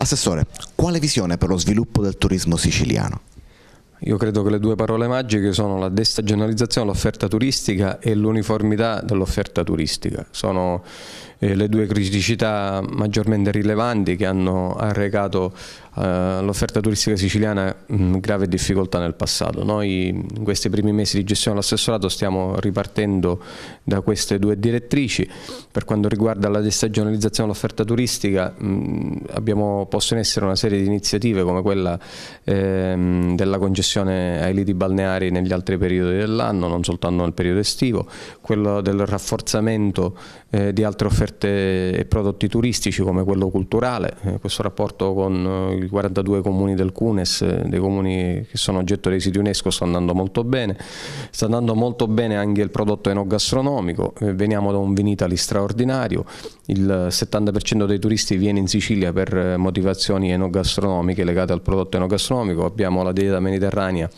Assessore, quale visione per lo sviluppo del turismo siciliano? Io credo che le due parole magiche sono la destagionalizzazione dell'offerta turistica e l'uniformità dell'offerta turistica. Sono eh, le due criticità maggiormente rilevanti che hanno arrecato all'offerta eh, turistica siciliana mh, grave difficoltà nel passato. Noi in questi primi mesi di gestione dell'assessorato stiamo ripartendo da queste due direttrici. Per quanto riguarda la destagionalizzazione dell'offerta turistica mh, mm, abbiamo posto in essere una serie di iniziative come quella ehm, della concessione connessione ai liti balneari negli altri periodi dell'anno, non soltanto nel periodo estivo, quello del rafforzamento eh, di altre offerte e prodotti turistici come quello culturale, eh, questo rapporto con eh, i 42 comuni del CUNES, eh, dei comuni che sono oggetto dei siti UNESCO, sta andando molto bene, sta andando molto bene anche il prodotto enogastronomico, eh, veniamo da un Vinitali straordinario, il 70% dei turisti viene in Sicilia per motivazioni enogastronomiche legate al prodotto enogastronomico, abbiamo la dieta mediterranea temporanea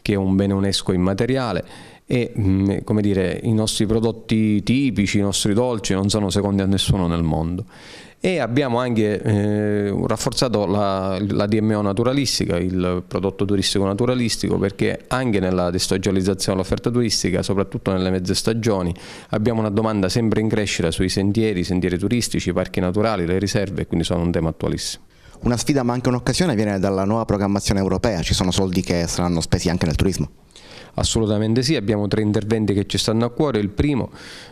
che è un bene UNESCO immateriale e mm, come dire, i nostri prodotti tipici, i nostri dolci non sono secondi a nessuno nel mondo e abbiamo anche eh, rafforzato la, la, DMO naturalistica, il prodotto turistico naturalistico, perché anche nella destagionalizzazione dell'offerta turistica, soprattutto nelle mezze stagioni, abbiamo una domanda sempre in crescita sui sentieri, i sentieri turistici, i parchi naturali, le riserve, quindi sono un tema attualissimo una sfida ma anche un'occasione viene dalla nuova programmazione europea, ci sono soldi che saranno spesi anche nel turismo. Assolutamente sì, abbiamo tre interventi che ci stanno a cuore, il primo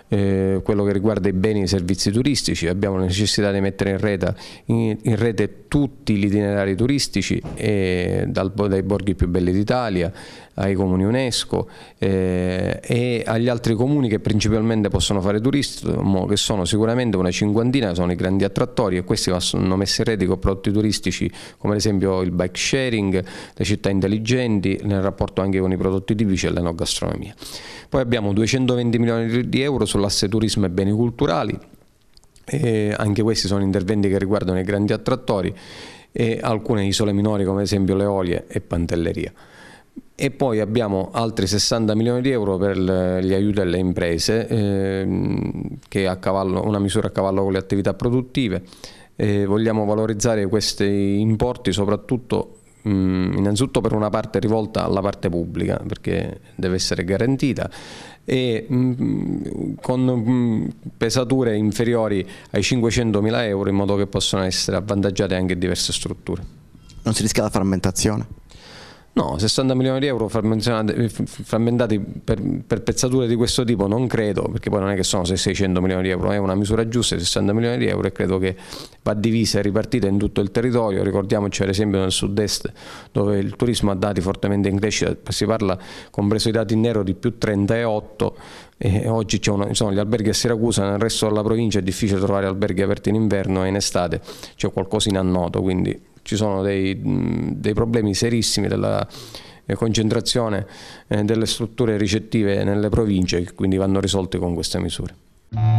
eh, quello che riguarda i beni e i servizi turistici, abbiamo la necessità di mettere in rete, in, in rete tutti gli itinerari turistici eh, dal, dai borghi più belli d'Italia ai comuni UNESCO eh, e agli altri comuni che principalmente possono fare turismo, che sono sicuramente una cinquantina, sono i grandi attrattori e questi vanno messi in rete con prodotti turistici come ad esempio il bike sharing, le città intelligenti, nel rapporto anche con i prodotti tipici vicenda no gastronomia. Poi abbiamo 220 milioni di euro sull'asse turismo e beni culturali, e anche questi sono interventi che riguardano i grandi attrattori e alcune isole minori come ad esempio Leolie e Pantelleria. E poi abbiamo altri 60 milioni di euro per gli aiuti alle imprese, ehm, che è una misura a cavallo con le attività produttive. Eh, vogliamo valorizzare questi importi soprattutto mh, mm, innanzitutto per una parte rivolta alla parte pubblica perché deve essere garantita e mh, mm, con mh, mm, pesature inferiori ai 500.000 euro in modo che possano essere avvantaggiate anche diverse strutture. Non si rischia la frammentazione? No, 60 milioni di euro frammentati per, per, pezzature di questo tipo non credo, perché poi non è che sono 600 milioni di euro, è una misura giusta, 60 milioni di euro e credo che va divisa e ripartita in tutto il territorio, ricordiamoci ad esempio nel sud-est dove il turismo ha dati fortemente in crescita, si parla compreso i dati in nero di più 38, e oggi c'è una, insomma, gli alberghi a Siracusa, nel resto della provincia è difficile trovare alberghi aperti in inverno e in estate c'è qualcosina a noto, quindi ci sono dei, dei problemi serissimi della eh, concentrazione eh, delle strutture ricettive nelle province che quindi vanno risolti con queste misure.